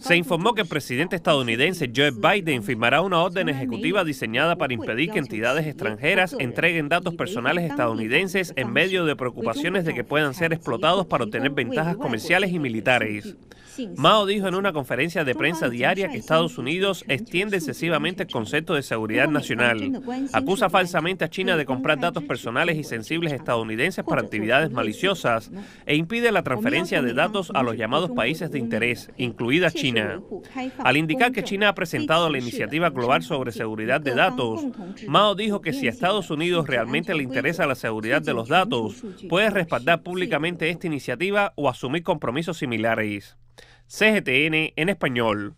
Se informó que el presidente estadounidense Joe Biden firmará una orden ejecutiva diseñada para impedir que entidades extranjeras entreguen datos personales estadounidenses en medio de preocupaciones de que puedan ser explotados para obtener ventajas comerciales y militares. Mao dijo en una conferencia de prensa diaria que Estados Unidos extiende excesivamente el concepto de seguridad nacional. Acusa falsamente a China de comprar datos personales y sensibles estadounidenses para actividades maliciosas e impide la transferencia de datos a los llamados países de interés, incluida China. Al indicar que China ha presentado la iniciativa global sobre seguridad de datos, Mao dijo que si a Estados Unidos realmente le interesa la seguridad de los datos, puede respaldar públicamente esta iniciativa o asumir compromisos similares. CGTN en español